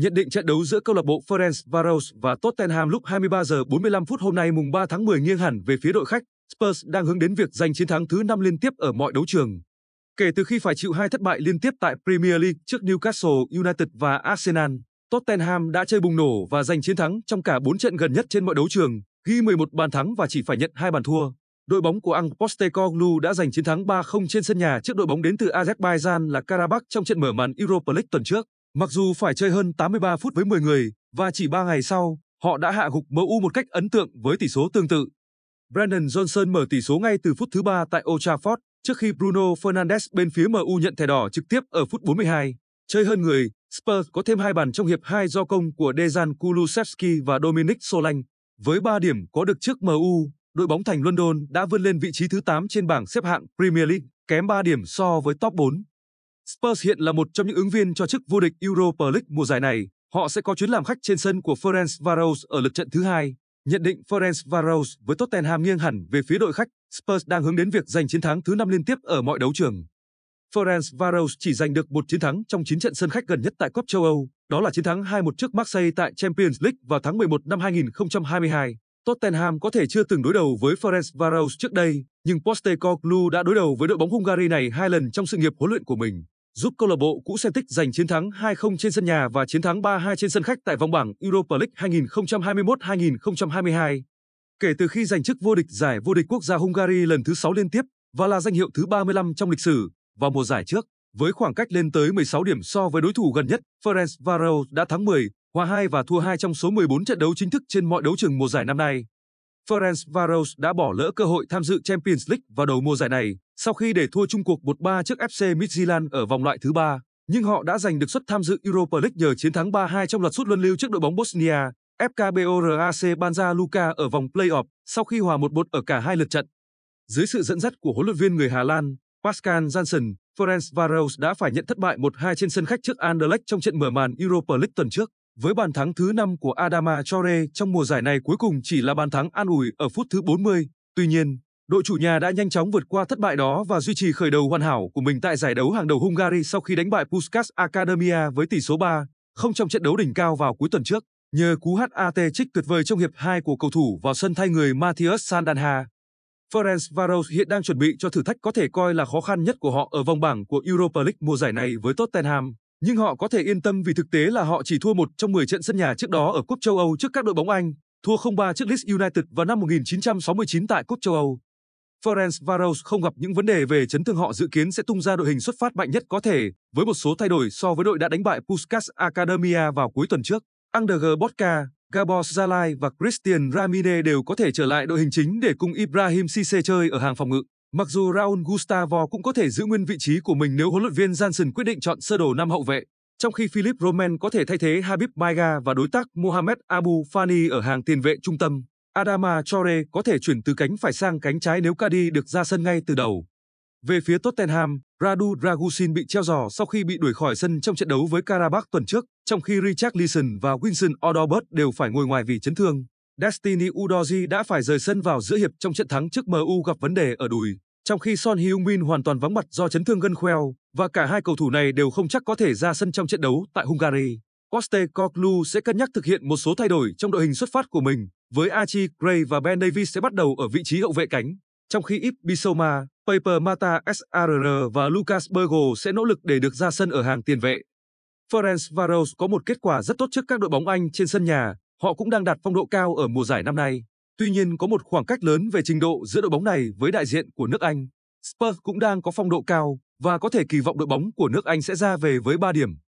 nhận định trận đấu giữa câu lạc bộ Ferenc Varos và Tottenham lúc 23 giờ 45 phút hôm nay mùng 3 tháng 10 nghiêng hẳn về phía đội khách. Spurs đang hướng đến việc giành chiến thắng thứ 5 liên tiếp ở mọi đấu trường. Kể từ khi phải chịu hai thất bại liên tiếp tại Premier League trước Newcastle United và Arsenal, Tottenham đã chơi bùng nổ và giành chiến thắng trong cả 4 trận gần nhất trên mọi đấu trường, ghi 11 bàn thắng và chỉ phải nhận hai bàn thua. Đội bóng của Ang Postecoglou đã giành chiến thắng 3-0 trên sân nhà trước đội bóng đến từ Azerbaijan là Karabakh trong trận mở màn Europa League tuần trước. Mặc dù phải chơi hơn 83 phút với 10 người và chỉ 3 ngày sau, họ đã hạ gục MU một cách ấn tượng với tỷ số tương tự. Brandon Johnson mở tỷ số ngay từ phút thứ 3 tại Old Trafford trước khi Bruno Fernandes bên phía MU nhận thẻ đỏ trực tiếp ở phút 42. Chơi hơn người, Spurs có thêm hai bàn trong hiệp 2 do công của Dejan Kulusevski và Dominic Solanke. Với 3 điểm có được trước MU, đội bóng thành London đã vươn lên vị trí thứ 8 trên bảng xếp hạng Premier League, kém 3 điểm so với top 4. Spurs hiện là một trong những ứng viên cho chức vô địch Europa League mùa giải này. Họ sẽ có chuyến làm khách trên sân của Ferenc Varos ở lượt trận thứ hai. Nhận định Ferenc Varos với Tottenham nghiêng hẳn về phía đội khách, Spurs đang hướng đến việc giành chiến thắng thứ năm liên tiếp ở mọi đấu trường. Ferenc Varos chỉ giành được một chiến thắng trong 9 trận sân khách gần nhất tại Cúp châu Âu, đó là chiến thắng 2-1 trước Marseille tại Champions League vào tháng 11 năm 2022. Tottenham có thể chưa từng đối đầu với Ferenc Varos trước đây, nhưng Postecoglou đã đối đầu với đội bóng Hungary này hai lần trong sự nghiệp huấn luyện của mình, giúp câu lạc bộ cũ Celtic giành chiến thắng 2-0 trên sân nhà và chiến thắng 3-2 trên sân khách tại vòng bảng Europa League 2021-2022. Kể từ khi giành chức vô địch giải vô địch quốc gia Hungary lần thứ 6 liên tiếp và là danh hiệu thứ 35 trong lịch sử vào mùa giải trước, với khoảng cách lên tới 16 điểm so với đối thủ gần nhất, Ferencvaros đã thắng 10, hòa 2 và thua 2 trong số 14 trận đấu chính thức trên mọi đấu trường mùa giải năm nay. Ferenc Varos đã bỏ lỡ cơ hội tham dự Champions League vào đầu mùa giải này sau khi để thua chung cuộc 1-3 trước FC Midtjylland ở vòng loại thứ ba, nhưng họ đã giành được suất tham dự Europa League nhờ chiến thắng 3-2 trong loạt sút luân lưu trước đội bóng Bosnia, FK Borac Banja Luka ở vòng play-off sau khi hòa 1-1 ở cả hai lượt trận. Dưới sự dẫn dắt của huấn luyện viên người Hà Lan, Pascal Janssen, Ferenc Varos đã phải nhận thất bại 1-2 trên sân khách trước Anderlecht trong trận mở màn Europa League tuần trước. Với bàn thắng thứ 5 của Adama Traore trong mùa giải này cuối cùng chỉ là bàn thắng an ủi ở phút thứ 40. Tuy nhiên, đội chủ nhà đã nhanh chóng vượt qua thất bại đó và duy trì khởi đầu hoàn hảo của mình tại giải đấu hàng đầu Hungary sau khi đánh bại Puskas Academia với tỷ số 3 không trong trận đấu đỉnh cao vào cuối tuần trước. Nhờ cú HAT trích tuyệt vời trong hiệp 2 của cầu thủ vào sân thay người Matthias Sandanha, Ferenc Varos hiện đang chuẩn bị cho thử thách có thể coi là khó khăn nhất của họ ở vòng bảng của Europa League mùa giải này với Tottenham nhưng họ có thể yên tâm vì thực tế là họ chỉ thua một trong 10 trận sân nhà trước đó ở Cúp châu Âu trước các đội bóng Anh, thua 0-3 trước Leeds United vào năm 1969 tại Cúp châu Âu. Florence Varros không gặp những vấn đề về chấn thương họ dự kiến sẽ tung ra đội hình xuất phát mạnh nhất có thể, với một số thay đổi so với đội đã đánh bại Puskas Academia vào cuối tuần trước. Ander Botka, Gabor Zalai và Christian Ramine đều có thể trở lại đội hình chính để cùng Ibrahim Cisse chơi ở hàng phòng ngự. Mặc dù Raul Gustavo cũng có thể giữ nguyên vị trí của mình nếu huấn luyện viên Janssen quyết định chọn sơ đồ năm hậu vệ, trong khi Philip Roman có thể thay thế Habib Maiga và đối tác Mohamed Abu Fani ở hàng tiền vệ trung tâm. Adama Traore có thể chuyển từ cánh phải sang cánh trái nếu Cadi được ra sân ngay từ đầu. Về phía Tottenham, Radu Dragusin bị treo giò sau khi bị đuổi khỏi sân trong trận đấu với Karabakh tuần trước, trong khi Richard Richarlison và Wilson Odobert đều phải ngồi ngoài vì chấn thương. Destiny Udoji đã phải rời sân vào giữa hiệp trong trận thắng trước MU gặp vấn đề ở đùi, trong khi Son Heung-min hoàn toàn vắng mặt do chấn thương gân khoeo, và cả hai cầu thủ này đều không chắc có thể ra sân trong trận đấu tại Hungary. Coste sẽ cân nhắc thực hiện một số thay đổi trong đội hình xuất phát của mình, với Archie Gray và Ben Davies sẽ bắt đầu ở vị trí hậu vệ cánh, trong khi Ip Bisoma, Paper Mata SRR và Lucas Bergo sẽ nỗ lực để được ra sân ở hàng tiền vệ. Ferenc Varos có một kết quả rất tốt trước các đội bóng Anh trên sân nhà, họ cũng đang đạt phong độ cao ở mùa giải năm nay. Tuy nhiên có một khoảng cách lớn về trình độ giữa đội bóng này với đại diện của nước Anh. Spurs cũng đang có phong độ cao và có thể kỳ vọng đội bóng của nước Anh sẽ ra về với 3 điểm.